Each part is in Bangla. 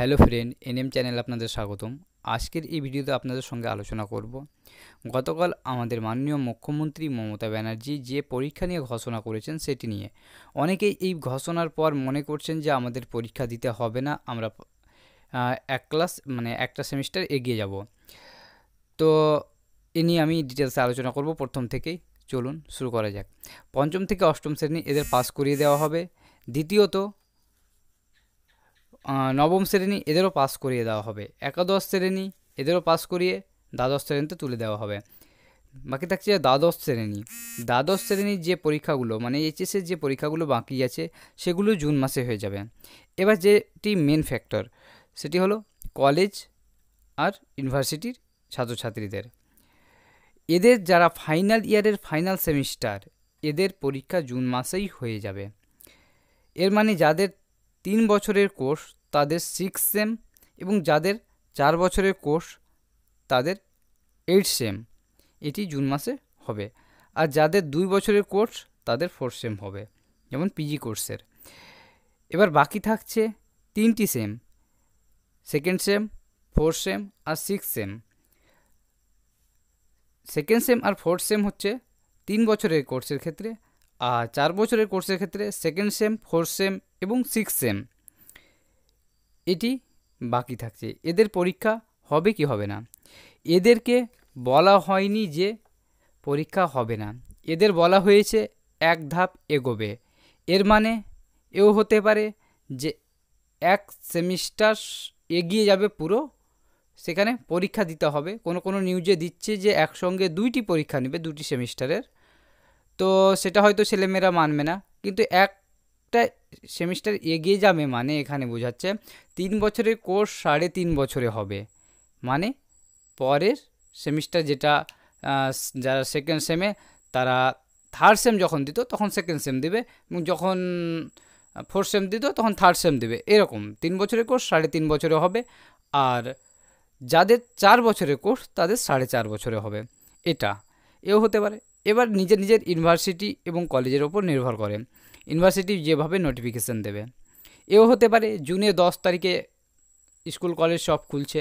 হ্যালো ফ্রেন্ড এনএম চ্যানেল আপনাদের স্বাগতম আজকের এই ভিডিওতে আপনাদের সঙ্গে আলোচনা করব গতকাল আমাদের মাননীয় মুখ্যমন্ত্রী মমতা ব্যানার্জি যে পরীক্ষা নিয়ে ঘোষণা করেছেন সেটি নিয়ে অনেকেই এই ঘোষণার পর মনে করছেন যে আমাদের পরীক্ষা দিতে হবে না আমরা এক ক্লাস মানে একটা সেমিস্টার এগিয়ে যাব তো এ নিয়ে আমি ডিটেলসে আলোচনা করব প্রথম থেকেই চলুন শুরু করা যাক পঞ্চম থেকে অষ্টম শ্রেণী এদের পাস করিয়ে দেওয়া হবে দ্বিতীয়ত নবম শ্রেণী এদেরও পাস করিয়ে দেওয়া হবে একাদশ শ্রেণী এদেরও পাস করিয়ে দ্বাদশ শ্রেণীতে তুলে দেওয়া হবে বাকি থাকছে দ্বাদশ শ্রেণী দ্বাদশ শ্রেণীর যে পরীক্ষাগুলো মানে এইচএসের যে পরীক্ষাগুলো বাকি আছে সেগুলো জুন মাসে হয়ে যাবে এবার যেটি মেন ফ্যাক্টর সেটি হলো কলেজ আর ইউনিভার্সিটির ছাত্রছাত্রীদের এদের যারা ফাইনাল ইয়ারের ফাইনাল সেমিস্টার এদের পরীক্ষা জুন মাসেই হয়ে যাবে এর মানে যাদের তিন বছরের কোর্স তাদের সিক্স সেম এবং যাদের চার বছরের কোর্স তাদের এইট সেম এটি জুন মাসে হবে আর যাদের দুই বছরের কোর্স তাদের ফোর সেম হবে যেমন পিজি কোর্সের এবার বাকি থাকছে তিনটি sem second sem four sem আর সিক্স সেম সেকেন্ড সেম আর ফোর্থ সেম হচ্ছে তিন বছরের কোর্সের ক্ষেত্রে আর চার বছরের কোর্সের ক্ষেত্রে সেকেন্ড সেম ফোর্থ সেম এবং সিক্স সেম এটি বাকি থাকছে এদের পরীক্ষা হবে কি হবে না এদেরকে বলা হয়নি যে পরীক্ষা হবে না এদের বলা হয়েছে এক ধাপ এগোবে এর মানে এও হতে পারে যে এক সেমিস্টার এগিয়ে যাবে পুরো সেখানে পরীক্ষা দিতে হবে কোনো কোনো নিউজে দিচ্ছে যে একসঙ্গে দুইটি পরীক্ষা নেবে দুটি সেমিস্টারের তো সেটা হয়তো ছেলেমেয়েরা মানবে না কিন্তু একটা সেমিস্টার এগিয়ে যাবে মানে এখানে বোঝাচ্ছে তিন বছরের কোর্স সাড়ে তিন বছরে হবে মানে পরের সেমিস্টার যেটা যারা সেকেন্ড সেমে তারা থার্ড সেম যখন দিত তখন সেকেন্ড সেম দেবে এবং যখন ফোর্থ সেম দিত তখন থার্ড সেম দেবে এরকম তিন বছরের কোর্স সাড়ে তিন বছরে হবে আর যাদের চার বছরের কোর্স তাদের সাড়ে চার বছরে হবে এটা এও হতে পারে এবার নিজের নিজের ইউনিভার্সিটি এবং কলেজের ওপর নির্ভর করে ইউনিভার্সিটি যেভাবে নোটিফিকেশান দেবে এও হতে পারে জুনে দশ তারিখে স্কুল কলেজ সব খুলছে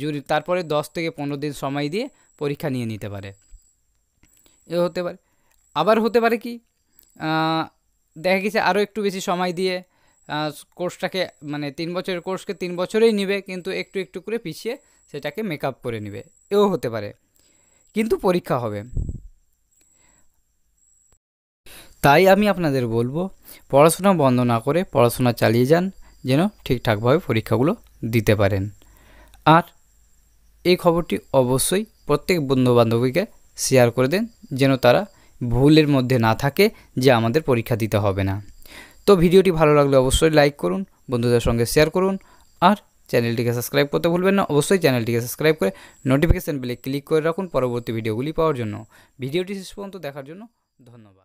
জুন তারপরে দশ থেকে পনেরো দিন সময় দিয়ে পরীক্ষা নিয়ে নিতে পারে এও হতে পারে আবার হতে পারে কি দেখা গেছে আরও একটু বেশি সময় দিয়ে কোর্সটাকে মানে তিন বছরের কোর্সকে তিন বছরেই নেবে কিন্তু একটু একটু করে পিছিয়ে সেটাকে মেক করে নেবে এও হতে পারে কিন্তু পরীক্ষা হবে তাই আমি আপনাদের বলবো পড়াশোনা বন্ধ না করে পড়াশোনা চালিয়ে যান যেন ঠিকঠাকভাবে পরীক্ষাগুলো দিতে পারেন আর এই খবরটি অবশ্যই প্রত্যেক বন্ধুবান্ধবীকে শেয়ার করে দেন যেন তারা ভুলের মধ্যে না থাকে যে আমাদের পরীক্ষা দিতে হবে না তো ভিডিওটি ভালো লাগলে অবশ্যই লাইক করুন বন্ধুদের সঙ্গে শেয়ার করুন আর চ্যানেলটিকে সাবস্ক্রাইব করতে ভুলবেন না অবশ্যই চ্যানেলটিকে সাবস্ক্রাইব করে নোটিফিকেশান বেলে ক্লিক করে রাখুন পরবর্তী ভিডিওগুলি পাওয়ার জন্য ভিডিওটি শেষ পর্যন্ত দেখার জন্য ধন্যবাদ